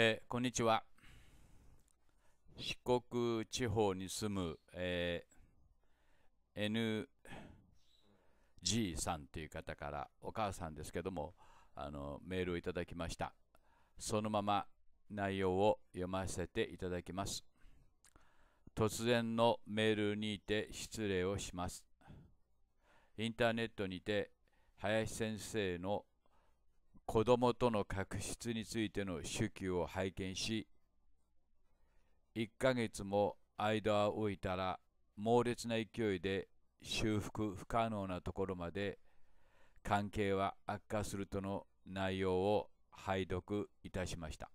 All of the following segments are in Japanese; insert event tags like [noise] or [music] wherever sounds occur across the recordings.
えー、こんにちは四国地方に住む、えー、NG さんという方からお母さんですけどもあのメールをいただきましたそのまま内容を読ませていただきます突然のメールにて失礼をしますインターネットにて林先生の子供との確執についての手記を拝見し1ヶ月も間を置いたら猛烈な勢いで修復不可能なところまで関係は悪化するとの内容を拝読いたしました、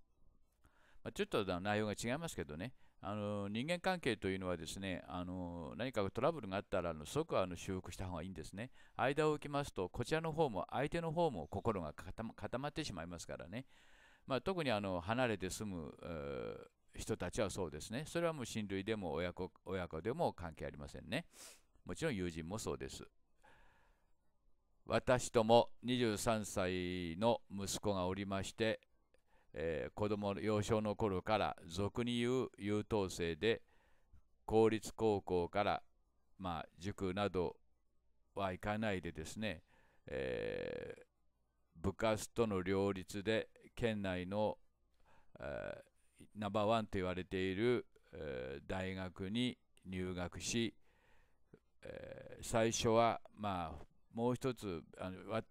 まあ、ちょっと内容が違いますけどねあの人間関係というのはですねあの何かトラブルがあったらあの即あの修復した方がいいんですね間を置きますとこちらの方も相手の方も心が固まってしまいますからね、まあ、特にあの離れて住む人たちはそうですねそれはもう親類でも親子親子でも関係ありませんねもちろん友人もそうです私とも23歳の息子がおりましてえー、子供の幼少の頃から俗に言う優等生で公立高校から、まあ、塾などは行かないでですね、えー、部活との両立で県内の、えー、ナンバーワンと言われている、えー、大学に入学し、えー、最初はまあもう一つあのわ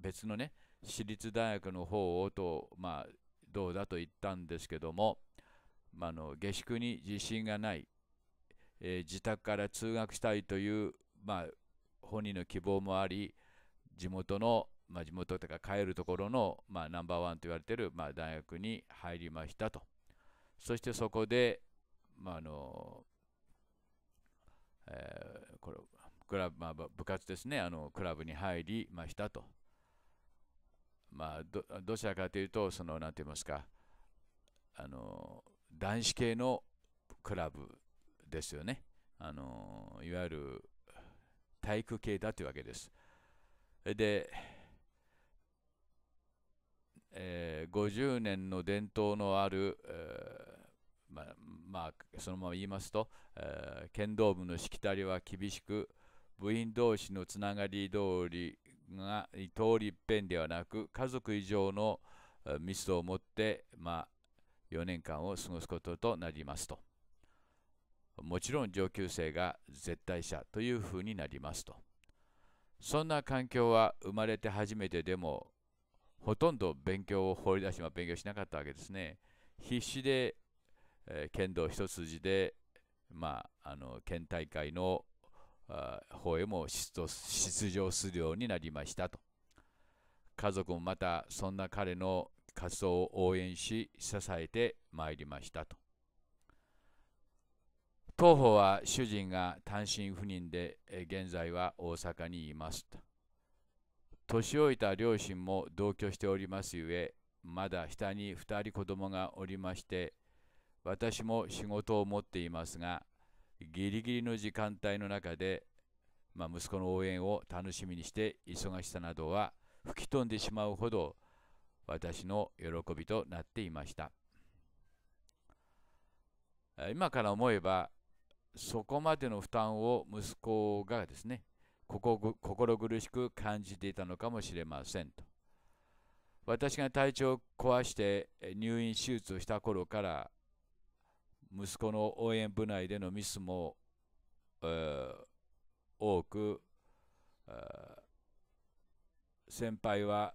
別のね私立大学の方をと、まあ、どうだと言ったんですけども、まあ、の下宿に自信がない、えー、自宅から通学したいという、まあ、本人の希望もあり地元の、まあ、地元というか帰るところの、まあ、ナンバーワンと言われている、まあ、大学に入りましたとそしてそこで、まあのえー、これクラブ、まあ、部活ですねあのクラブに入りましたと。まあ、どどちらかというと、その、なんて言いますか、あの、男子系のクラブですよね。あの、いわゆる体育系だというわけです。で、えー、50年の伝統のある、えー、まあ、まあ、そのまま言いますと、えー、剣道部のしきたりは厳しく部員同士のつながり通りが通り一遍ではなく家族以上の密度を持って、まあ、4年間を過ごすこととなりますともちろん上級生が絶対者というふうになりますとそんな環境は生まれて初めてでもほとんど勉強を放り出しま勉強しなかったわけですね必死で、えー、剣道一筋でまああの県大会の方へも出場するようになりましたと。家族もまたそんな彼の活動を応援し支えてまいりましたと。当方は主人が単身赴任で現在は大阪にいますと。年老いた両親も同居しておりますゆえまだ下に2人子供がおりまして私も仕事を持っていますがギリギリの時間帯の中で、まあ、息子の応援を楽しみにして忙しさなどは吹き飛んでしまうほど私の喜びとなっていました今から思えばそこまでの負担を息子がですね心苦しく感じていたのかもしれませんと私が体調を壊して入院手術をした頃から息子の応援部内でのミスも、えー、多く、え先輩は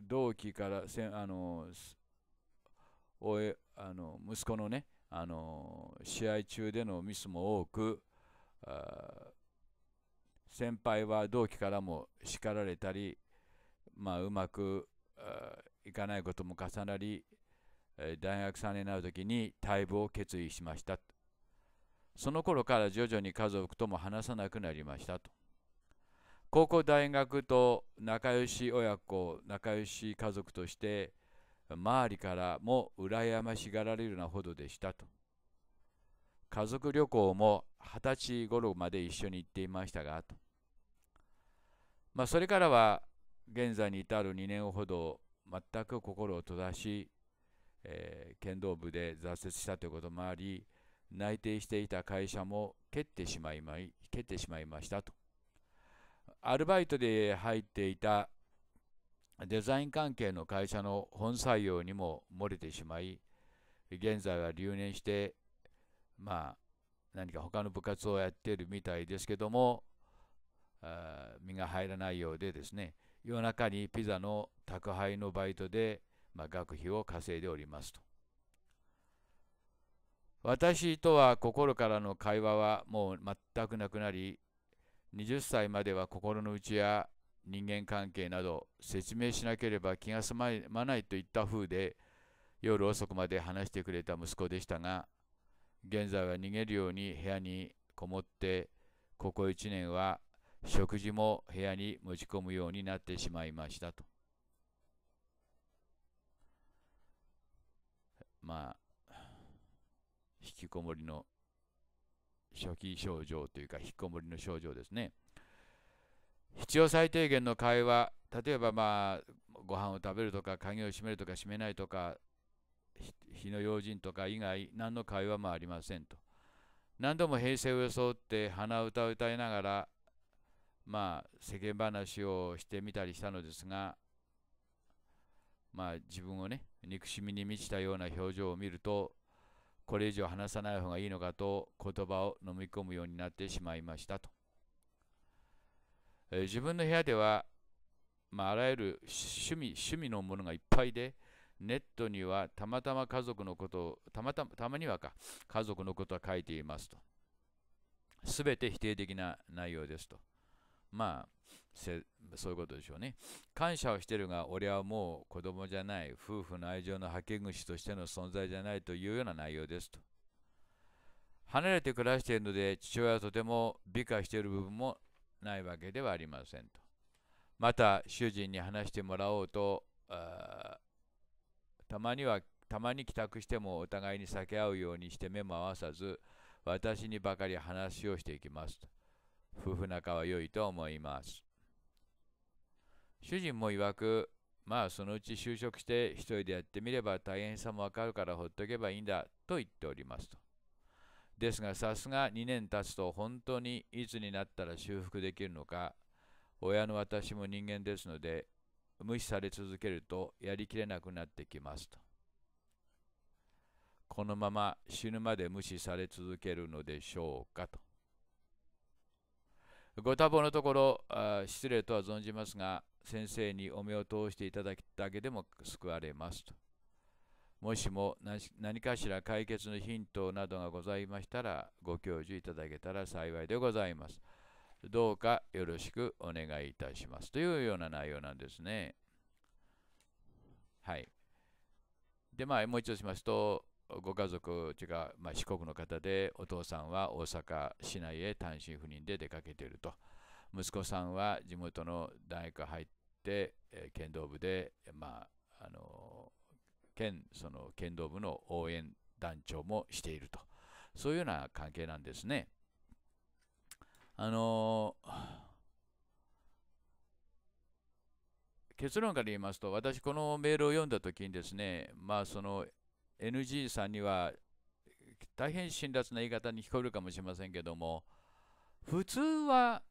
同期からせあのおえあの息子のねあの試合中でのミスも多く先輩は同期からも叱られたり、まあ、うまくいかないことも重なり大学3年になる時に退部を決意しましたその頃から徐々に家族とも話さなくなりましたと高校大学と仲良し親子仲良し家族として周りからも羨ましがられるなほどでしたと家族旅行も二十歳頃まで一緒に行っていましたがとまあそれからは現在に至る2年ほど全く心を閉ざしえー、剣道部で挫折したということもあり内定していた会社も蹴ってしまいま蹴ってしまいましたとアルバイトで入っていたデザイン関係の会社の本採用にも漏れてしまい現在は留年してまあ何か他の部活をやっているみたいですけども身が入らないようでですね夜中にピザの宅配のバイトでまあ、学費を稼いでおりますと。私とは心からの会話はもう全くなくなり、20歳までは心の内や人間関係など説明しなければ気が済まないといった風で夜遅くまで話してくれた息子でしたが現在は逃げるように部屋にこもってここ1年は食事も部屋に持ち込むようになってしまいましたと。まあ、引きこもりの初期症状というか、引きこもりの症状ですね。必要最低限の会話、例えばまあ、ご飯を食べるとか、鍵を閉めるとか閉めないとか、火の用心とか以外、何の会話もありませんと。何度も平静を装って鼻歌を歌いながら、まあ、世間話をしてみたりしたのですが、まあ、自分をね、憎しみに満ちたような表情を見ると、これ以上話さない方がいいのかと言葉を飲み込むようになってしまいましたと。えー、自分の部屋では、まあ、あらゆる趣味趣味のものがいっぱいで、ネットにはたまたま家族のことを、たまたまたまにはか、家族のことは書いていますと。すべて否定的な内容ですと。まあ、そういうことでしょうね。感謝をしてるが、俺はもう子供じゃない、夫婦の愛情のはけ口としての存在じゃないというような内容ですと。離れて暮らしているので、父親はとても美化している部分もないわけではありませんと。また、主人に話してもらおうと、たまには、たまに帰宅してもお互いに避け合うようにして目も合わさず、私にばかり話をしていきますと。夫婦仲は良いと思います。主人も曰く、まあそのうち就職して一人でやってみれば大変さもわかるからほっとけばいいんだと言っておりますと。ですがさすが2年経つと本当にいつになったら修復できるのか、親の私も人間ですので、無視され続けるとやりきれなくなってきますと。このまま死ぬまで無視され続けるのでしょうかと。ご多忙のところ失礼とは存じますが先生にお目を通していただくだけでも救われますともしも何かしら解決のヒントなどがございましたらご教授いただけたら幸いでございますどうかよろしくお願いいたしますというような内容なんですねはいでまあもう一度しますとご家族というか、まあ、四国の方でお父さんは大阪市内へ単身赴任で出かけていると息子さんは地元の大学入って、えー、剣道部で、まああの県その剣道部の応援団長もしているとそういうような関係なんですね。あの結論から言いますと、私、このメールを読んだときにですね、まあ、その NG さんには大変辛辣な言い方に聞こえるかもしれませんけども普通は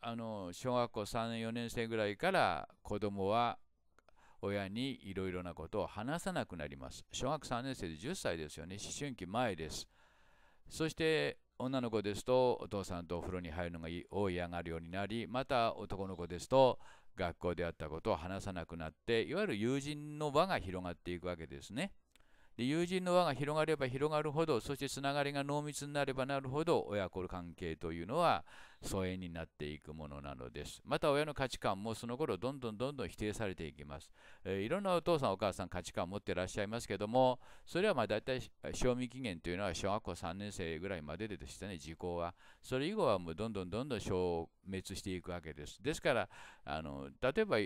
あの小学校34年生ぐらいから子供は親にいろいろなことを話さなくなります小学3年生で10歳ですよね思春期前ですそして女の子ですとお父さんとお風呂に入るのが多い上がるようになりまた男の子ですと学校であったことを話さなくなっていわゆる友人の輪が広がっていくわけですね。で友人の輪が広がれば広がるほどそしてつながりが濃密になればなるほど親子関係というのは疎遠になっていくものなのです。また親の価値観もその頃どんどんどんどん否定されていきます。えー、いろんなお父さんお母さん価値観を持ってらっしゃいますけども、それはまあ大体賞味期限というのは小学校3年生ぐらいまででしたね、時効は。それ以後はもうどんどんどんどん消滅していくわけです。ですから、あの例えば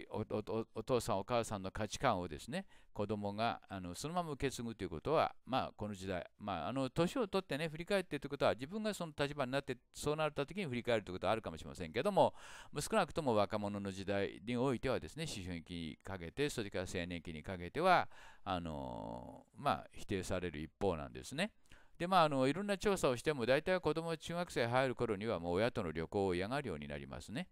お父さんお母さんの価値観をですね、子供があのそのまま受け継ぐということは、まあこの時代、まああの年を取ってね、振り返ってということは自分がその立場になってそうなった時に振り返るということはあるかもしれませんけども少なくとも若者の時代においてはですね思春期にかけてそれから青年期にかけてはあのまあ、否定される一方なんですね。でまあ、あのいろんな調査をしても大体子ども中学生入る頃にはもう親との旅行を嫌がるようになりますね。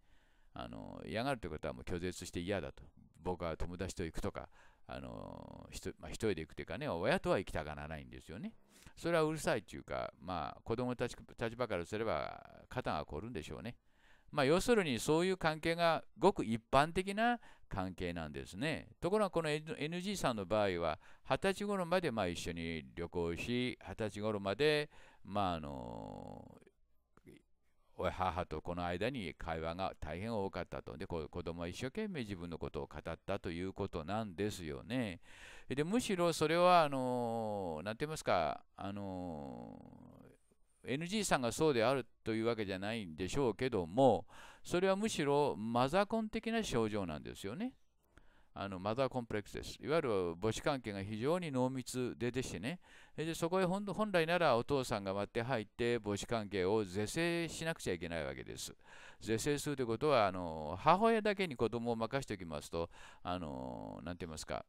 あの嫌がるということはもう拒絶して嫌だと僕は友達と行くとかあのひと、まあ、一人で行くというかね親とは行きたがらないんですよね。それはうるさいというか、まあ、子供たち立場からすれば肩が凝るんでしょうね。まあ、要するにそういう関係がごく一般的な関係なんですね。ところがこの NG さんの場合は二十歳頃までまあ一緒に旅行し二十歳頃までまああの母とこの間に会話が大変多かったとで子供は一生懸命自分のことを語ったということなんですよね。でむしろそれはあの何て言いますかあの NG さんがそうであるというわけじゃないんでしょうけどもそれはむしろマザコン的な症状なんですよねあのマザーコンプレックスです。いわゆる母子関係が非常に濃密ででしてね、でそこへ本来ならお父さんが割って入って母子関係を是正しなくちゃいけないわけです。是正するということはあの、母親だけに子供を任しておきますと、あのなて言いますか、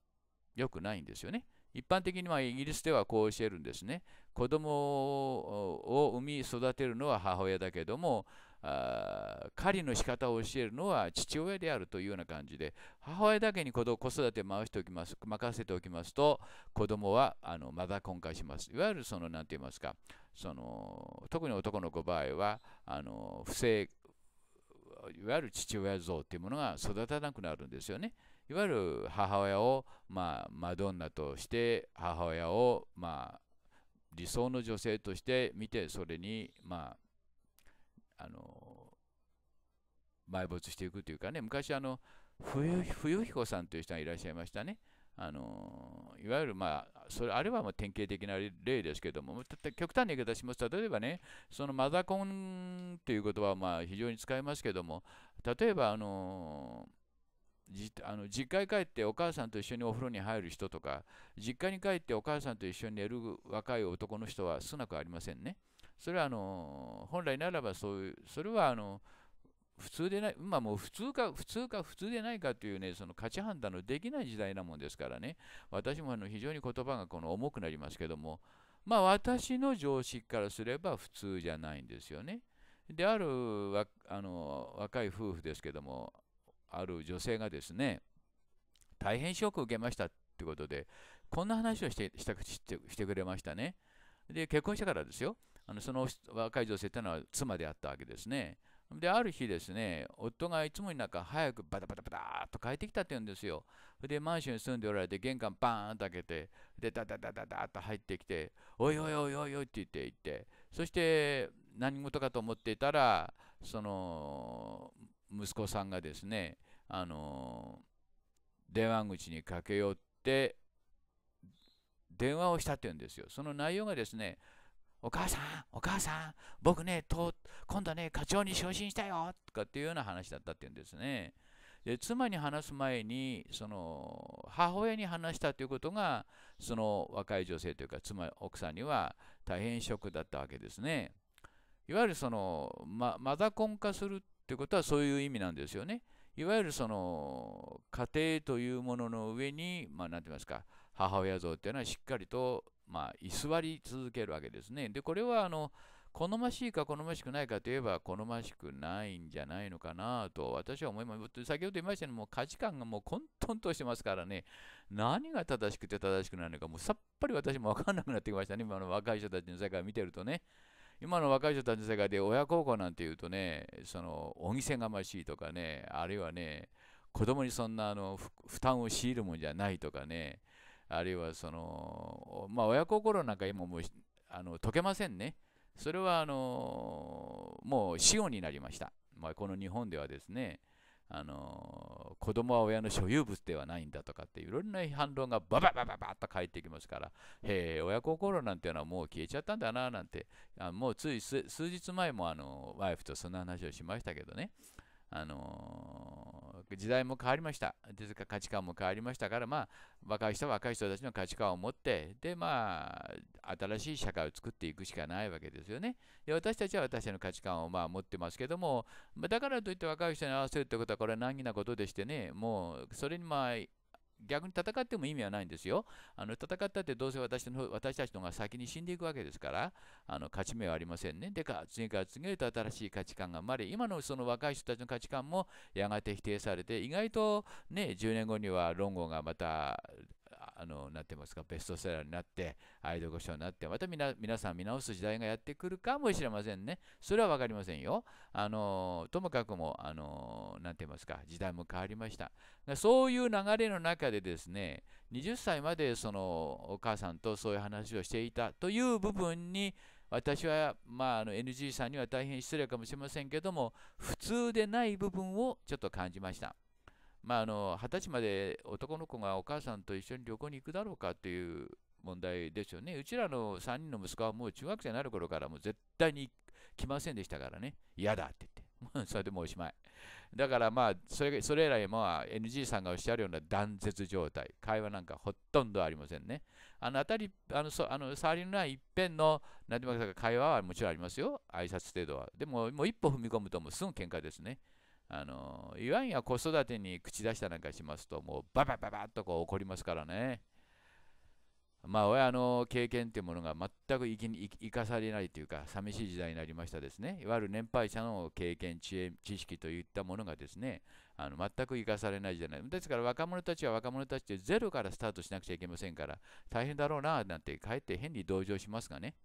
良くないんですよね。一般的にはイギリスではこう教えるんですね。子供を産み育てるのは母親だけども、あ狩りの仕方を教えるのは父親であるというような感じで、母親だけに子子育て回しておきます、任せておきますと、子供はあのまだ婚壊します。いわゆるその、何て言いますか、その特に男の子場合は、あの不正、いわゆる父親像というものが育たなくなるんですよね。いわゆる母親を、まあ、マドンナとして母親を、まあ、理想の女性として見てそれに、まあ、あの埋没していくというかね昔あの冬彦さんという人がいらっしゃいましたね。あのいわゆる、まあ、それあれはもう典型的な例ですけども、極端な言い方しますと、例えばね、そのマザコンという言葉はまあ非常に使いますけども、例えば、あのじあの実家に帰ってお母さんと一緒にお風呂に入る人とか実家に帰ってお母さんと一緒に寝る若い男の人は少なくありませんね。それはあの本来ならばそういうそれはあの普通でない、まあ、もう普通か普通か普通でないかというねその価値判断のできない時代なもんですからね私もあの非常に言葉がこの重くなりますけどもまあ私の常識からすれば普通じゃないんですよね。であるあの若い夫婦ですけどもある女性がですね大変ショックを受けましたってことでこんな話をしてしたしてしてくれましたねで結婚してからですよあのその若い女性ってのは妻であったわけですねである日ですね夫がいつもになんか早くバタバタバタと帰ってきたって言うんですよでマンションに住んでおられて玄関バーンと開けてでダダダダダッと入ってきて「おいおいおいおいおい」って言って言ってそして何事かと思っていたらその息子さんがですね、あの電話口に駆け寄って電話をしたっていうんですよ。その内容がですね、お母さん、お母さん、僕ね、と今度ね、課長に昇進したよとかっていうような話だったっていうんですね。で妻に話す前にその母親に話したということがその若い女性というか妻奥さんには大変ショックだったわけですね。いわゆるその、ま、マザコン化するということはそういう意味なんですよね。いわゆるその家庭というものの上に、まあ、なんて言いますか母親像っていうのはしっかりと、まあ、居座り続けるわけですね。でこれはあの好ましいか好ましくないかといえば好ましくないんじゃないのかなと私は思います。先ほど言いましたようにもう価値観がもう混沌としてますからね何が正しくて正しくないのかもうさっぱり私も分かんなくなってきましたね今の若い人たちの世界を見てるとね。今の若い人たちの世界で親孝行なんて言うとね、その、お店がましいとかね、あるいはね、子供にそんなあの負担を強いるもんじゃないとかね、あるいはその、まあ、親心なんか今もうあの解けませんね。それはあのもう死後になりました。まあ、この日本ではですね、あの子供は親の所有物ではないんだとかっていろんな反論がバババババッと返ってきますから、へえ、親心なんていうのはもう消えちゃったんだななんて、あもうつい数日前もあのワイフとそんな話をしましたけどね、あのー、時代も変わりました。ですから価値観も変わりましたから、まあ、若い人は若い人たちの価値観を持って、で、まあ、新しい社会を作っていくしかないわけですよね。で、私たちは私たちの価値観をまあ持ってますけども、だからといって若い人に合わせるってことは、これは難儀なことでしてね、もう、それにまあ、逆に戦っても意味はないんですよ。あの戦ったってどうせ私の私たちのが先に死んでいくわけですからあの勝ち目はありませんね。でか次から次へと新しい価値観が生まれ今のその若い人たちの価値観もやがて否定されて意外とね10年後には論語がまたあのなってますか、ベストセラーになって、アイドル書になって、また皆さん見直す時代がやってくるかもしれませんね。それは分かりませんよ。あのともかくも、あのなて言いますか、時代も変わりました。そういう流れの中でですね、20歳までそのお母さんとそういう話をしていたという部分に、私は、まあ、あの NG さんには大変失礼かもしれませんけども、普通でない部分をちょっと感じました。まあ、あの20歳まで男の子がお母さんと一緒に旅行に行くだろうかという問題ですよね。うちらの3人の息子はもう中学生になる頃からもう絶対に来ませんでしたからね、嫌だって言って、も [laughs] うそれでもうおしまい。だからまあそれ、それ以来、まあ、NG さんがおっしゃるような断絶状態、会話なんかほとんどありませんね。あの当たり、あのそあの触りのない一辺の、なんて言いますか、会話はもちろんありますよ、挨拶程度は。でも、もう一歩踏み込むともうすぐ喧嘩ですね。あのいわんや子育てに口出したなんかしますともうババババッとこう怒りますからねまあ親の経験というものが全く生かされないというか寂しい時代になりましたですねいわゆる年配者の経験知恵知識といったものがですねあの全く生かされないじゃないですから若者たちは若者たちでゼロからスタートしなくちゃいけませんから大変だろうななんてかえって変に同情しますがね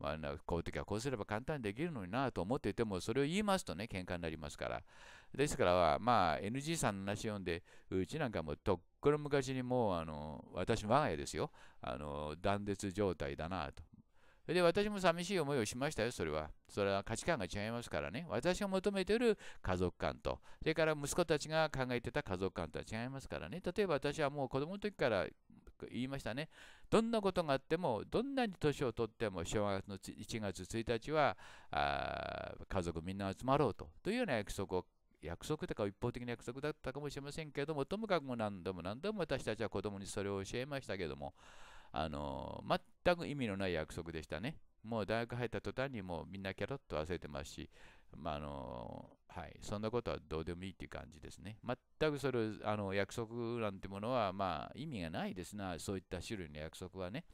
まあ、こういう時はこうすれば簡単にできるのになと思っていてもそれを言いますとね喧嘩になりますからですから、まあ、NG さんの話読んで、うちなんかもとっくの昔にもう、あの、私、我が家ですよ、あの、断絶状態だなと。で私も寂しい思いをしましたよ、それは。それは価値観が違いますからね。私が求めている家族観と、それから息子たちが考えてた家族観とは違いますからね。例えば私はもう子供の時から言いましたね。どんなことがあっても、どんなに年をとっても、正月の1月1日はあ、家族みんな集まろうと。というような約束を約束とか一方的な約束だったかもしれませんけれども、ともかくも何度も何度も私たちは子供にそれを教えましたけども、あの全く意味のない約束でしたね。もう大学入った途端にもうみんなキャロッと忘れてますし、まあのはい、そんなことはどうでもいいっていう感じですね。全くそれあの約束なんてものは、まあ、意味がないですな、そういった種類の約束はね。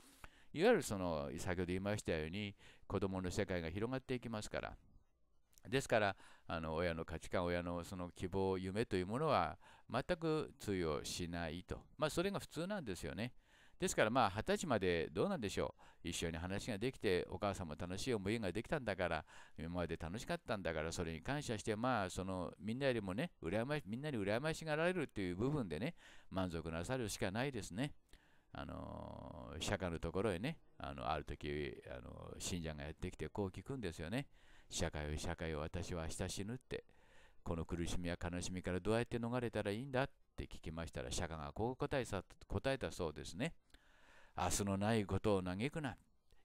いわゆるその先ほど言いましたように子供の世界が広がっていきますから。ですからあの親の価値観親のその希望夢というものは全く通用しないと、まあ、それが普通なんですよね。ですからまあ二十歳までどうなんでしょう一緒に話ができてお母さんも楽しい思いができたんだから今まで楽しかったんだからそれに感謝してまあそのみんなよりもね羨まみんなに羨ましがられるっていう部分でね満足なさるしかないですね。あの釈迦のところへねあのある時あの信者がやってきてこう聞くんですよね。社会を社会を私は明日死ぬって、この苦しみや悲しみからどうやって逃れたらいいんだって聞きましたら、釈迦がこう答えさ答えたそうですね。明日のないことを嘆くな。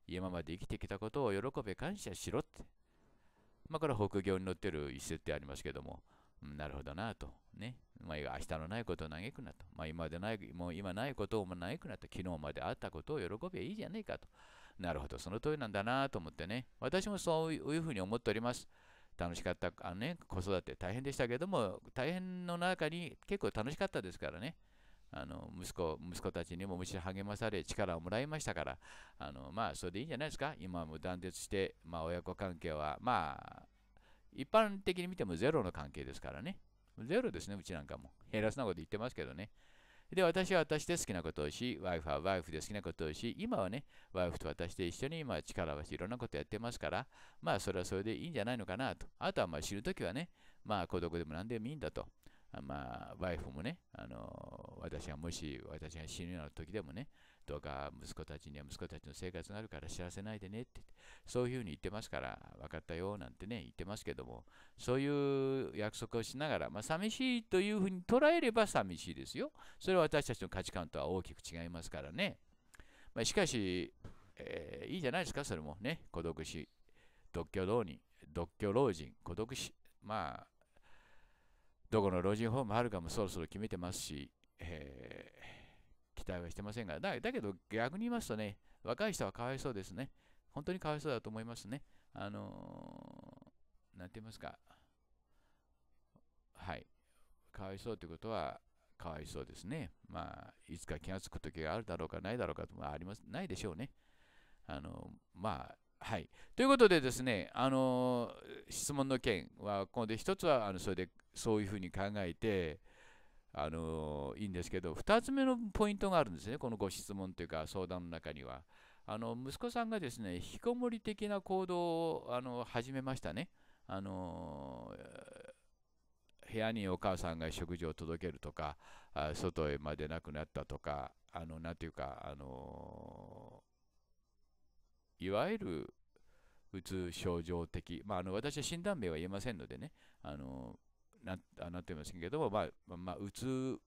今まで生きてきたことを喜べ感謝しろって。まあ、これは北行に載ってる一節ってありますけども、うん、なるほどなと。ね。まあ、明日のないことを嘆くなと。まあ、今でない、もう今ないことを嘆くなと。昨日まであったことを喜べいいじゃねえかと。なるほど、その通りなんだなと思ってね、私もそういうふうに思っております。楽しかった、あのね、子育て大変でしたけども、大変の中に結構楽しかったですからね。あの息子息子たちにもむしろ励まされ力をもらいましたからあのまあそれでいいんじゃないですか今も断絶して、まあ、親子関係はまあ一般的に見てもゼロの関係ですからねゼロですねうちなんかも減らすなこと言ってますけどねで、私は私で好きなことをし、ワイフはワイフで好きなことをし、今はね、ワイフと私で一緒に今力を合わせていろんなことやってますから、まあそれはそれでいいんじゃないのかなと。あとはまあ死ぬときはね、まあ孤独でも何でもいいんだと。まあ、ワイフもね、あの私がもし私が死ぬような時でもね、どうか息子たちには息子たちの生活があるから幸せないでねってそういうふうに言ってますから分かったよなんてね言ってますけどもそういう約束をしながらまあ寂しいというふうに捉えれば寂しいですよそれは私たちの価値観とは大きく違いますからね、まあ、しかし、えー、いいじゃないですかそれもね孤独死独居老人独居老人孤独死まあどこの老人ホームあるかもそろそろ決めてますし、えー待はしてませんが、だだけど逆に言いますとね、若い人はかわいそうですね。本当にかわいそうだと思いますね。あのー、なんて言いますか。はい。かわいそうということは、かわいそうですね。まあ、いつか気が付く時があるだろうか、ないだろうかともあります、ないでしょうね。あの、まあ、はい。ということでですね、あの、質問の件は、ここで一つは、あの、それで、そういうふうに考えて、あのいいんですけど、2つ目のポイントがあるんですね、このご質問というか相談の中には。あの息子さんがですね、引きこもり的な行動をあの始めましたね。あの部屋にお母さんが食事を届けるとか、あ外へまでなくなったとか、あのなんていうか、あのいわゆるうつ症状的、まあ、あの私は診断名は言えませんのでね、あのななってませんけども、まあ、まあ、うつ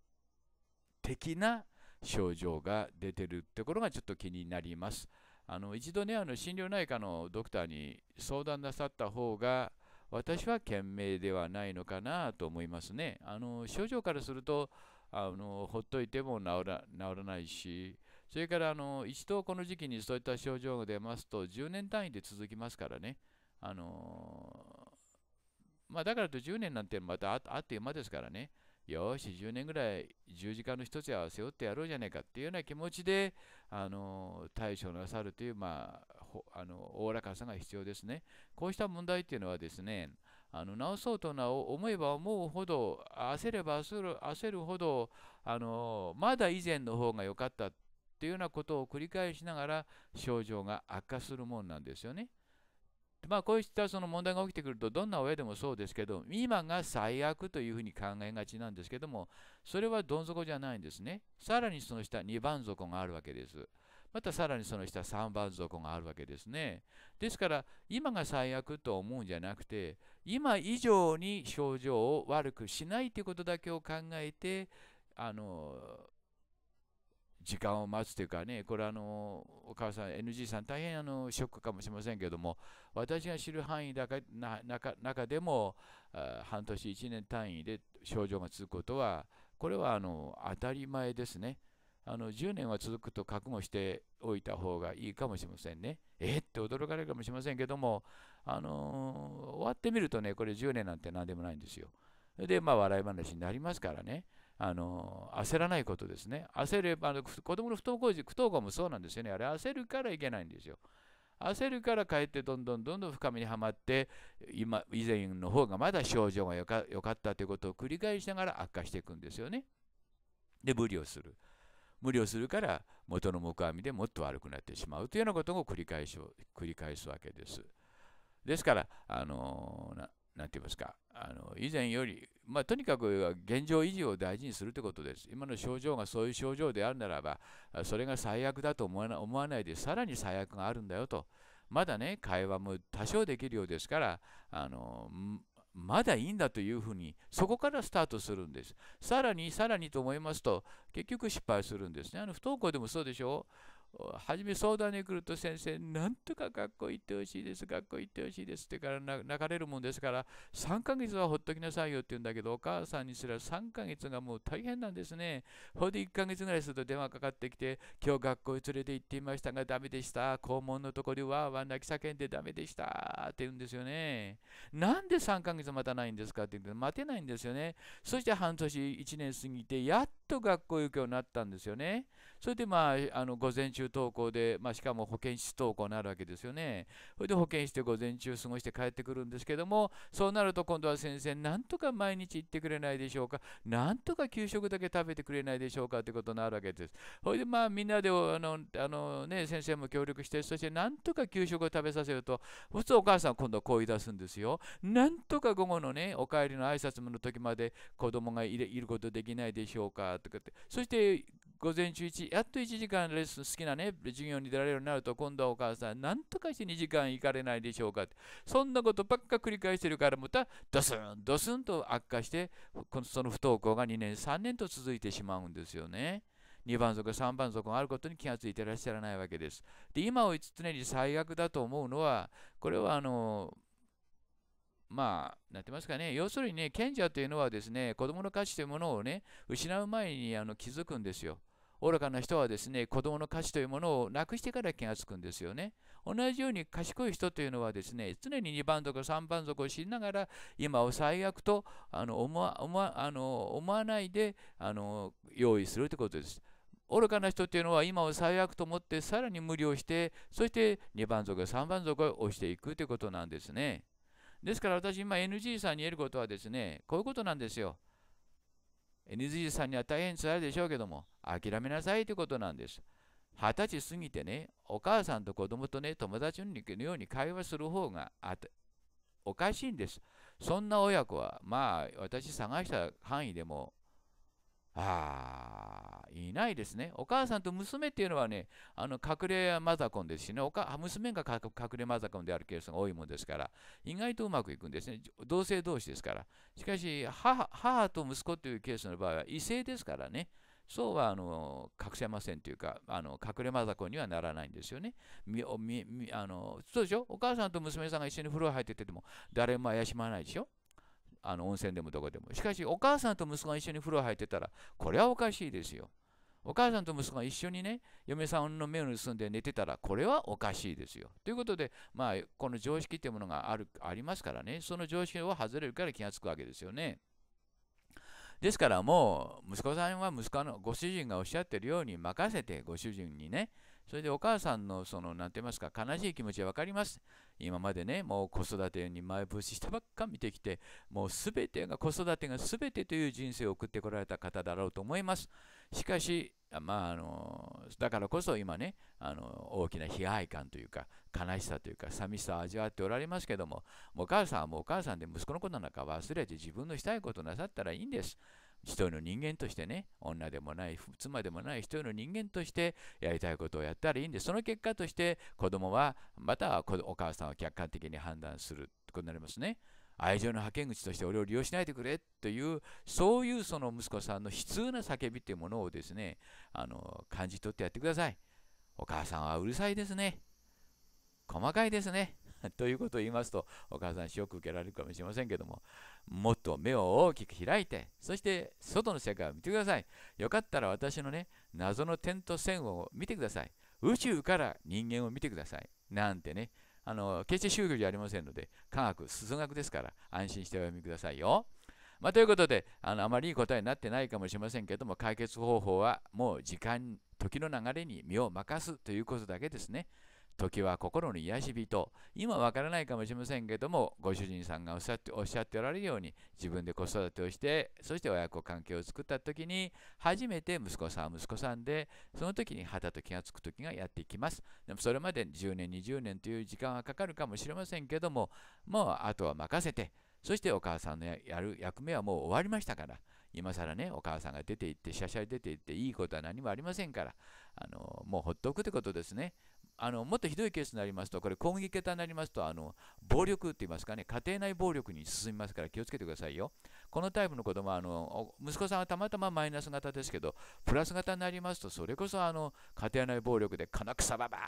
的な症状が出てるてころがちょっと気になります。あの一度ね、あの心療内科のドクターに相談なさった方が、私は賢明ではないのかなと思いますね。あの症状からするとあのほっといても治らないし、それからあの一度この時期にそういった症状が出ますと、10年単位で続きますからね。あのまあ、だからと10年なんてまたあっという間ですからね。よし、10年ぐらい十字架の一つや背負ってやろうじゃないかっていうような気持ちで、あの、対処なさるという、まあ、あの、おおらかさが必要ですね。こうした問題っていうのはですね、あの、直そうとな思えば思うほど、焦れば焦る焦るほど、あの、まだ以前の方が良かったっていうようなことを繰り返しながら、症状が悪化するもんなんですよね。まあ、こういったその問題が起きてくるとどんな親でもそうですけど今が最悪というふうに考えがちなんですけどもそれはどん底じゃないんですねさらにその下2番底があるわけですまたさらにその下3番底があるわけですねですから今が最悪と思うんじゃなくて今以上に症状を悪くしないということだけを考えてあの時間を待つというかね、これあの、お母さん、NG さん、大変あのショックかもしれませんけども、私が知る範囲だかな中でもあ、半年、1年単位で症状が続くことは、これはあの当たり前ですね。あの10年は続くと覚悟しておいた方がいいかもしれませんね。えって驚かれるかもしれませんけども、あのー、終わってみるとね、これ10年なんて何でもないんですよ。で、まあ、笑い話になりますからね。あの焦らないことですね。焦れば、子供の不登校児、不登校もそうなんですよね。あれ、焦るからいけないんですよ。焦るからかえってどんどんどんどん深みにはまって今以前の方がまだ症状がよかったということを繰り返しながら悪化していくんですよね。で無理をする。無理をするから元の木阿弥でもっと悪くなってしまうというようなことを繰り返し繰り返すわけです。ですからあのー何て言いますかあの以前より、まあ、とにかく現状維持を大事にするということです。今の症状がそういう症状であるならば、それが最悪だと思わないで、さらに最悪があるんだよと。まだね、会話も多少できるようですから、あのまだいいんだというふうに、そこからスタートするんです。さらに、さらにと思いますと、結局失敗するんですね。あの不登校でもそうでしょう。初め相談に来ると先生、なんとか学校行ってほしいです、学校行ってほしいですってから泣かれるもんですから、3ヶ月はほっときなさいよって言うんだけど、お母さんにすら3ヶ月がもう大変なんですね。ほいで1ヶ月ぐらいすると電話かかってきて、今日学校へ連れて行っていましたが、ダメでした。校門のところでわーわー泣き叫んでダメでしたって言うんですよね。なんで3ヶ月待たないんですかって言うと、待てないんですよね。そして半年、1年過ぎて、やっと学校行くようになったんですよね。それでまあ、あの午前中登校で、まあ、しかも保健室登校になるわけですよね。それで保健室で午前中過ごして帰ってくるんですけども、そうなると今度は先生、なんとか毎日行ってくれないでしょうか、なんとか給食だけ食べてくれないでしょうかということになるわけです。それでまあ、みんなであのあの、ね、先生も協力して、そしてなんとか給食を食べさせると、普通お母さん今度はこう言い出すんですよ。なんとか午後のね、お帰りの挨拶の時まで子供がいることできないでしょうか。とかって。そして、午前中1、やっと1時間レッスン好きなね、授業に出られるようになると、今度はお母さん、なんとかして2時間行かれないでしょうかって。そんなことばっか繰り返してるから、また、ドスン、ドスンと悪化して、その不登校が2年、3年と続いてしまうんですよね。2番族、3番族があることに気がついていらっしゃらないわけです。で、今を常に最悪だと思うのは、これはあの、まあ、なってますかね。要するにね、賢者というのはですね、子供の価値というものをね、失う前にあの気づくんですよ。愚かな人はですね、子供の価値というものをなくしてから気がつくんですよね。同じように賢い人というのはですね、常に2番族、3番族を知りながら、今を最悪とあの思わ思わあの思わないであの用意するということです。愚かな人っていうのは今を最悪と思ってさらに無理をしてそして2番族3番族を押していくということなんですね。ですから私今 NG さんに言えることはですね、こういうことなんですよ。NG さんには大変つらいでしょうけども、諦めなさいということなんです。二十歳過ぎてね、お母さんと子供とね、友達のように会話する方がおかしいんです。そんな親子は、まあ、私探した範囲でもああ、いないですね。お母さんと娘っていうのはね、あの隠れマザコンですしね、おか娘が隠れマザコンであるケースが多いもんですから、意外とうまくいくんですね。同性同士ですから。しかし母、母と息子というケースの場合は異性ですからね。そうはあの隠せませんというか、あの隠れマザコンにはならないんですよね。みみあのそうでしょお母さんと娘さんが一緒に風呂入ってても、誰も怪しまないでしょあの温泉でもどこでもしかしお母さんと息子が一緒に風呂入ってたらこれはおかしいですよお母さんと息子が一緒にね嫁さんの目を盗んで寝てたらこれはおかしいですよということでまあこの常識っていうものがあるありますからねその常識を外れるから気がつくわけですよねですからもう息子さんは息子のご主人がおっしゃってるように任せてご主人にねそれでお母さんのその何て言いますか悲しい気持ちは分かります今までねもう子育てに前伏ししたばっか見てきてもうすべてが子育てがすべてという人生を送ってこられた方だろうと思いますしかしまあ、あのだからこそ今ねあの大きな悲哀感というか悲しさというか寂しさを味わっておられますけどもお母さんはもうお母さんで息子のことなんか忘れて自分のしたいことなさったらいいんです一人の人間としてね、女でもない、妻でもない一人の人間としてやりたいことをやったらいいんで、その結果として子供は、またはお母さんを客観的に判断することになりますね。愛情の派遣口として俺を利用しないでくれというそういうその息子さんの悲痛な叫びというものをですねあの感じ取ってやってくださいお母さんはうるさいですね細かいですね [laughs] ということを言いますと、お母さん、ショック受けられるかもしれませんけども、もっと目を大きく開いて、そして外の世界を見てください。よかったら私のね、謎の点と線を見てください。宇宙から人間を見てください。なんてね、あの決して宗教じゃありませんので、科学、数学ですから、安心してお読みくださいよ。まあ、ということであの、あまりいい答えになってないかもしれませんけども、解決方法はもう時間、時の流れに身を任すということだけですね。時は心の癒し人今わからないかもしれませんけどもご主人さんがおっしゃっておっしゃっておられるように自分で子育てをしてそして親子関係を作った時に初めて息子さん息子さんでその時に旗と気がつく時がやってきますでもそれまで10年20年という時間はかかるかもしれませんけどももうあとは任せてそしてお母さんのやる役目はもう終わりましたから今更ねお母さんが出て行ってしゃしゃり出て行っていいことは何もありませんからあのもうほっとくってことですねあのもっとひどいケースになりますと、これ、攻撃型になりますと、あの暴力って言いますかね、家庭内暴力に進みますから気をつけてくださいよ。このタイプの子供はあの息子さんはたまたまマイナス型ですけど、プラス型になりますと、それこそあの家庭内暴力で、金草ばば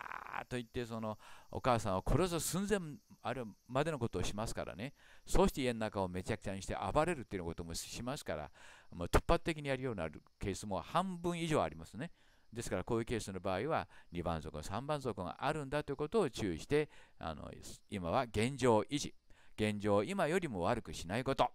ーと言って、そのお母さんを殺す寸前あるまでのことをしますからね、そうして家の中をめちゃくちゃにして暴れるっていうこともしますから、もう突発的にやるようになるケースも半分以上ありますね。ですからこういうケースの場合は2番底3番底があるんだということを注意してあの今は現状維持現状を今よりも悪くしないこと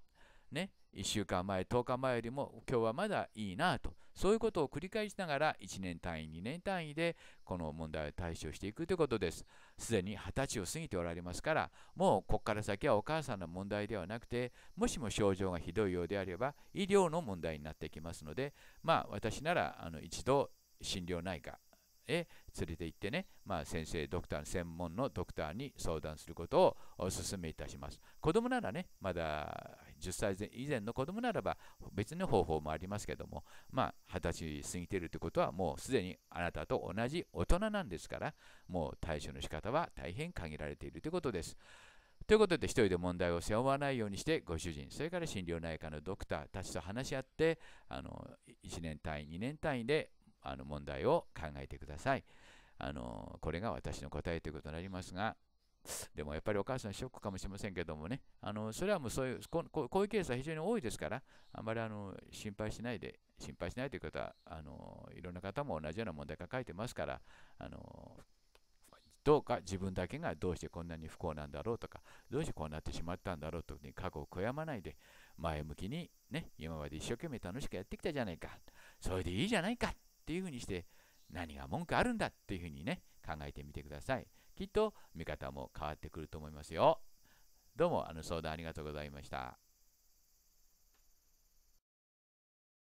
ね1週間前10日前よりも今日はまだいいなとそういうことを繰り返しながら1年単位2年単位でこの問題を対処していくということですすでに20歳を過ぎておられますからもうここから先はお母さんの問題ではなくてもしも症状がひどいようであれば医療の問題になってきますのでまあ私ならあの一度心療内科へ連れて行ってね、まあ、先生ドクター専門のドクターに相談することをお勧めいたします子供ならねまだ10歳以前の子供ならば別の方法もありますけどもまあ20歳過ぎているということはもうすでにあなたと同じ大人なんですからもう対処の仕方は大変限られているということですということで、一人で問題を背負わないようにして、ご主人、それから心療内科のドクターたちと話し合って、あの1年単位、2年単位であの問題を考えてください。あのこれが私の答えということになりますが、でもやっぱりお母さんショックかもしれませんけどもね、あのそれはもうそういうこここういうケースは非常に多いですから、あまりあの心配しないで、心配しないということはあの、いろんな方も同じような問題抱えてますから、あのどうか自分だけがどうしてこんなに不幸なんだろうとか、どうしてこうなってしまったんだろうというに過去を悔やまないで、前向きにね、今まで一生懸命楽しくやってきたじゃないか、それでいいじゃないか。っていうふうにして何が文句あるんだっていうふうにね考えてみてくださいきっと見方も変わってくると思いますよどうもあの相談ありがとうございました